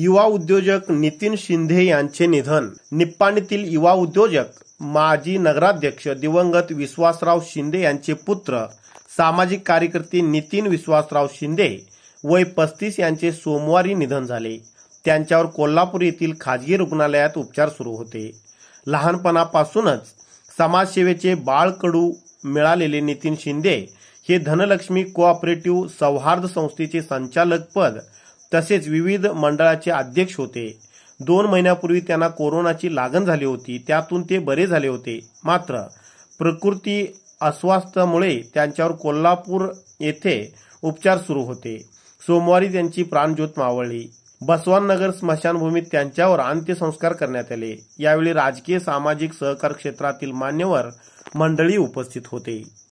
युवा उद्योजक नितीन शिंदे यांचे निधन निप्पाणीतील युवा उद्योजक माजी नगराध्यक्ष दिवंगत विश्वासराव शिंदे यांचे पुत्र सामाजिक कार्यकर्ते नितीन विश्वासराव शिंदे वय पस्तीस यांचे सोमवारी निधन झाले त्यांच्यावर कोल्हापूर येथील खाजगी रुग्णालयात उपचार सुरू होते लहानपणापासूनच समाजसेवेचे बाळकडू मिळालेले नितीन शिंदे हे धनलक्ष्मी कोऑपरेटिव्ह सौहार्द संस्थेचे संचालक पद तसेच विविध मंडळाचे अध्यक्ष होते दोन महिन्यापूर्वी त्यांना कोरोनाची लागण झाली होती त्यातून ते बरे झाले होते मात्र प्रकृती अस्वास्थ्यामुळे त्यांच्यावर कोल्हापूर येथे उपचार सुरू होते सोमवारी त्यांची प्राणज्योत मावळली नगर स्मशानभूमीत त्यांच्यावर अंत्यसंस्कार करण्यात आले यावेळी राजकीय सामाजिक सहकार क्षेत्रातील मान्यवर मंडळी उपस्थित होते